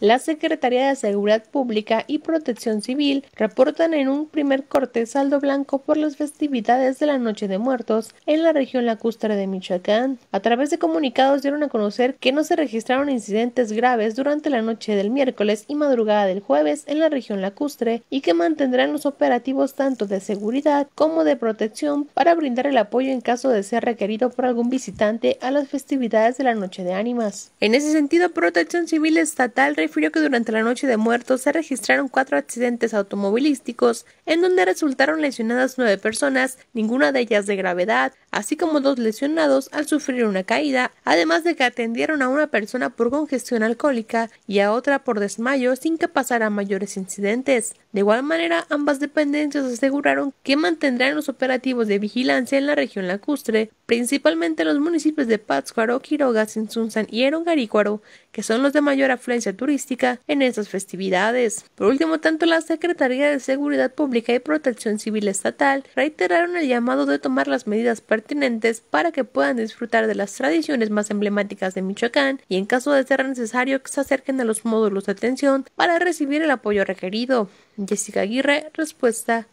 La Secretaría de Seguridad Pública y Protección Civil reportan en un primer corte saldo blanco por las festividades de la Noche de Muertos en la región lacustre de Michoacán. A través de comunicados dieron a conocer que no se registraron incidentes graves durante la noche del miércoles y madrugada del jueves en la región lacustre y que mantendrán los operativos tanto de seguridad como de protección para brindar el apoyo en caso de ser requerido por algún visitante a las festividades de la Noche de Ánimas. En ese sentido, Protección Civil Estatal refirió que durante la noche de muertos se registraron cuatro accidentes automovilísticos en donde resultaron lesionadas nueve personas, ninguna de ellas de gravedad, así como dos lesionados al sufrir una caída, además de que atendieron a una persona por congestión alcohólica y a otra por desmayo sin que pasara mayores incidentes. De igual manera, ambas dependencias aseguraron que mantendrán los operativos de vigilancia en la región lacustre, principalmente los municipios de Pátzcuaro, Quiroga, Sinsunzan y Erongarícuaro, que son los de mayor afluencia turística en estas festividades. Por último, tanto la Secretaría de Seguridad Pública y Protección Civil Estatal reiteraron el llamado de tomar las medidas pertinentes para que puedan disfrutar de las tradiciones más emblemáticas de Michoacán y en caso de ser necesario que se acerquen a los módulos de atención para recibir el apoyo requerido. Jessica Aguirre, respuesta